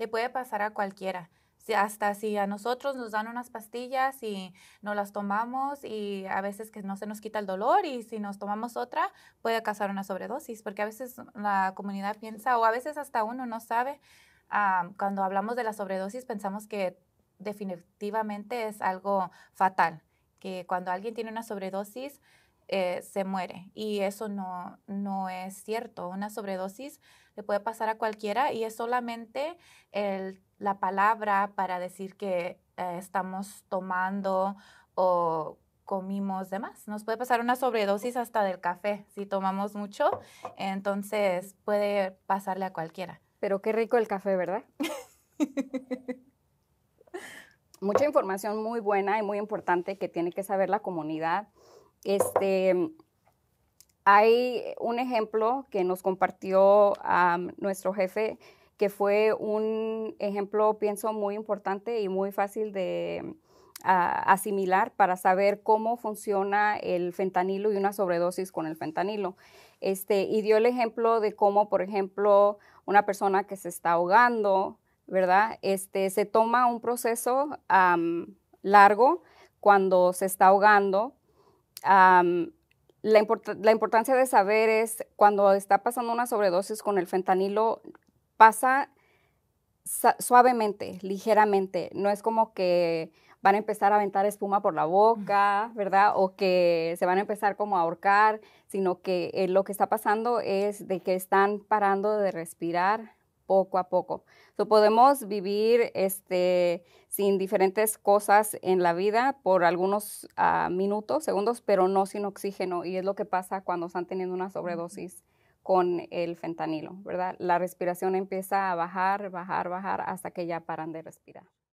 le puede pasar a cualquiera. hasta si a nosotros nos dan unas pastillas y no las tomamos y a veces que no se nos quita el dolor y si nos tomamos otra puede causar una sobredosis, porque a veces la comunidad piensa o a veces hasta uno no sabe, ah, cuando hablamos de la sobredosis pensamos que definitivamente es algo fatal, que cuando alguien tiene una sobredosis eh, se muere. Y eso no, no es cierto. Una sobredosis le puede pasar a cualquiera y es solamente la palabra para decir que eh, estamos tomando o comimos demás Nos puede pasar una sobredosis hasta del café. Si tomamos mucho, entonces puede pasarle a cualquiera. Pero qué rico el café, ¿verdad? Mucha información muy buena y muy importante que tiene que saber la comunidad. Este, hay un ejemplo que nos compartió nuestro jefe que fue un ejemplo, pienso, muy importante y muy fácil de ah, asimilar para saber cómo funciona el fentanilo y una sobredosis con el fentanilo. Este, y dio el ejemplo de cómo, por ejemplo, una persona que se está ahogando, ¿verdad? Este, se toma un proceso largo cuando se está ahogando la, importancia de saber es cuando está pasando una sobredosis con el fentanilo, pasa suavemente, ligeramente. No es como que van a empezar a aventar espuma por la boca, ¿verdad? O que se van a empezar como a ahorcar, sino que eh, lo que está pasando es de que están parando de respirar, poco a poco. So, podemos vivir este, sin diferentes cosas en la vida por algunos ah, minutos, segundos, pero no sin oxígeno. Y es lo que pasa cuando están teniendo una sobredosis con el fentanilo, ¿verdad? La respiración empieza a bajar, bajar, bajar hasta que ya paran de respirar.